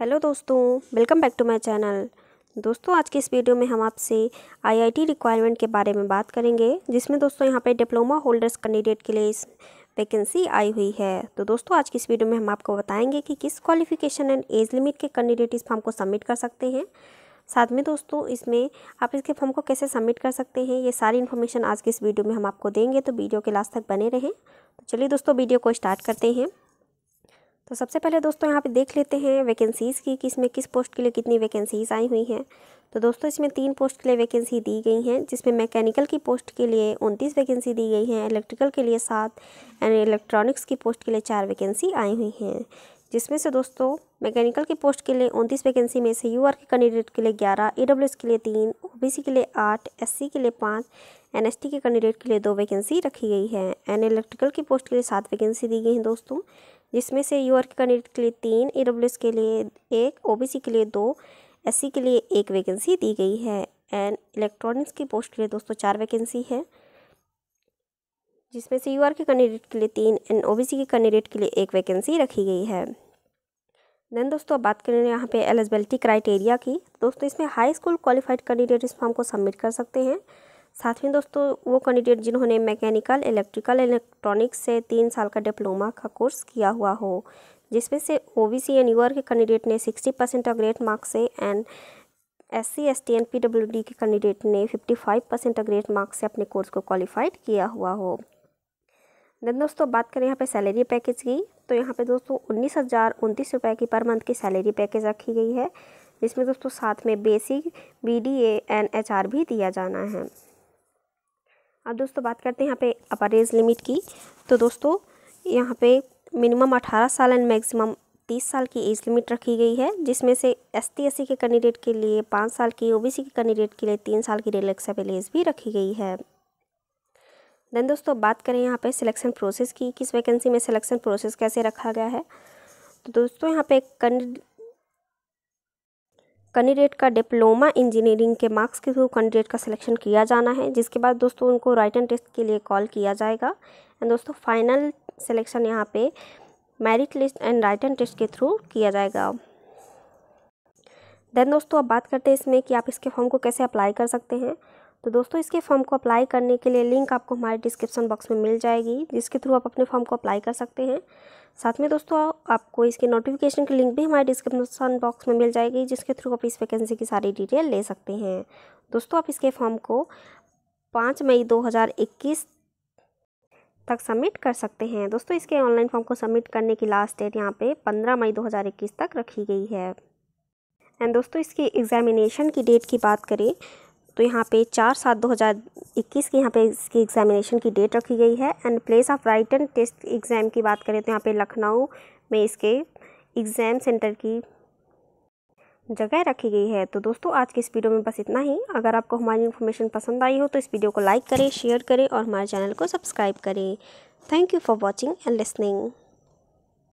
hello दोस्तों welcome back to my channel दोस्तों आज के इस वीडियो में हम आपसे आईआईटी रिक्वायरमेंट के बारे में बात करेंगे जिसमें दोस्तों यहाँ पे डिप्लोमा होल्डर्स कैंडिडेट के लिए इस वैकेंसी आई हुई है तो दोस्तों आज की इस वीडियो में हम आपको बताएंगे कि किस क्वालिफिकेशन एंड एज लिमिट के कैंडिडेट इस फॉर्म को सबमिट कर सकते हैं साथ में दोस्तों इसमें आप इसके फॉर्म को कैसे सबमिट कर सकते हैं ये सारी इन्फॉर्मेशन आज की इस वीडियो में हम आपको देंगे तो वीडियो के लास्ट तक बने रहें तो चलिए दोस्तों वीडियो को स्टार्ट करते हैं तो सबसे पहले दोस्तों यहाँ पे देख लेते हैं वैकेंसीज़ की कि इसमें किस पोस्ट के लिए कितनी वैकेंसीज़ आई हुई हैं तो दोस्तों इसमें तीन पोस्ट के लिए वैकेंसी दी गई हैं जिसमें मैकेनिकल की पोस्ट के लिए उनतीस वैकेंसी दी गई हैं इलेक्ट्रिकल के लिए सात एंड इलेक्ट्रॉनिक्स की पोस्ट के लिए चार वैकेंसी आई हुई हैं जिसमें से दोस्तों मैकेनिकल की पोस्ट के लिए उनतीस वैकेंसी में से यू के कैंडिडेट के लिए ग्यारह ई के लिए तीन ओ के लिए आठ एस के लिए पाँच एन के कैंडिडेट के लिए दो वैकेंसी रखी गई है एंड इलेक्ट्रिकल की पोस्ट के लिए सात वैकेंसी दी गई हैं दोस्तों जिसमें से यू आर कैंडिडेट के लिए तीन ए के लिए एक ओ के लिए दो एस के लिए एक वैकेंसी दी गई है एंड इलेक्ट्रॉनिक्स की पोस्ट के लिए दोस्तों चार वैकेंसी है जिसमें से यू के कैंडिडेट के लिए तीन एंड ओ के कैंडिडेट के लिए एक वैकेंसी रखी गई है देन दोस्तों बात करें यहाँ पे एलिजिबिलिटी क्राइटेरिया की दोस्तों इसमें हाई स्कूल क्वालिफाइड कैंडिडेट इस फॉर्म को सबमिट कर सकते हैं साथ में दोस्तों वो कैंडिडेट जिन्होंने मैकेनिकल इलेक्ट्रिकल इलेक्ट्रॉनिक्स से तीन साल का डिप्लोमा का कोर्स किया हुआ हो जिसमें से O B C and R के कैंडिडेट ने सिक्सटी परसेंट ग्रेट मार्क्स से and S C S T N P W D के कैंडिडेट ने fifty five percent great marks से अपने कोर्स को क्वालिफाइड किया हुआ हो देन दोस्तों बात करें यहाँ पे सैलरी पैकेज की तो यहाँ पे दोस्तों उन्नीस हज़ार उनतीस रुपये की पर मंथ की सैलरी पैकेज रखी गई है जिसमें दोस्तों साथ में basic B D A and H R भी दिया जाना है अब हाँ दोस्तों बात करते हैं यहाँ पे अपर एज लिमिट की तो दोस्तों यहाँ पे मिनिमम अठारह साल एंड मैक्सिमम तीस साल की एज लिमिट रखी गई है जिसमें से एस टी एस सी के कैंडिडेट के लिए पाँच साल की ओ बी सी के कैंडिडेट के लिए तीन साल की रिलेक्सेबल एज भी रखी गई है देन दोस्तों बात करें यहाँ पे सिलेक्शन प्रोसेस की किस वैकेंसी में सिलेक्शन प्रोसेस कैसे रखा गया है तो दोस्तों यहाँ पे कैंडिडेट का डिप्लोमा इंजीनियरिंग के मार्क्स के थ्रू कैंडिडेट का सिलेक्शन किया जाना है जिसके बाद दोस्तों उनको राइट एंड टेस्ट के लिए कॉल किया जाएगा एंड दोस्तों फाइनल सिलेक्शन यहाँ पे merit list and written test के थ्रू किया जाएगा देन दोस्तों अब बात करते हैं इसमें कि आप इसके फॉर्म को कैसे अप्लाई कर सकते हैं तो दोस्तों इसके फॉर्म को अप्लाई करने के लिए लिंक आपको हमारे डिस्क्रिप्शन बॉक्स में मिल जाएगी जिसके थ्रू आप अपने फॉर्म को अप्लाई कर सकते हैं साथ में दोस्तों आपको इसके नोटिफिकेशन की लिंक भी हमारे डिस्क्रिप्शन बॉक्स में मिल जाएगी जिसके थ्रू आप इस वैकेंसी की सारी डिटेल ले सकते हैं दोस्तों आप इसके फॉर्म को पाँच मई दो तक सबमिट कर सकते हैं दोस्तों इसके ऑनलाइन फॉर्म को सबमिट करने की लास्ट डेट यहाँ पे पंद्रह मई इक्कीस तक रखी गई है एंड दोस्तों इसके एग्ज़ामिनेशन की डेट की बात करें तो यहाँ पे चार सात दो हज़ार इक्कीस की यहाँ पे इसकी एग्ज़ामिनेशन की डेट रखी गई है and place of written test exam की बात करें तो यहाँ पे लखनऊ में इसके एग्ज़ाम सेंटर की जगह रखी गई है तो दोस्तों आज की इस वीडियो में बस इतना ही अगर आपको हमारी इन्फॉर्मेशन पसंद आई हो तो इस वीडियो को लाइक करें शेयर करें और हमारे चैनल को सब्सक्राइब करें thank you for watching and listening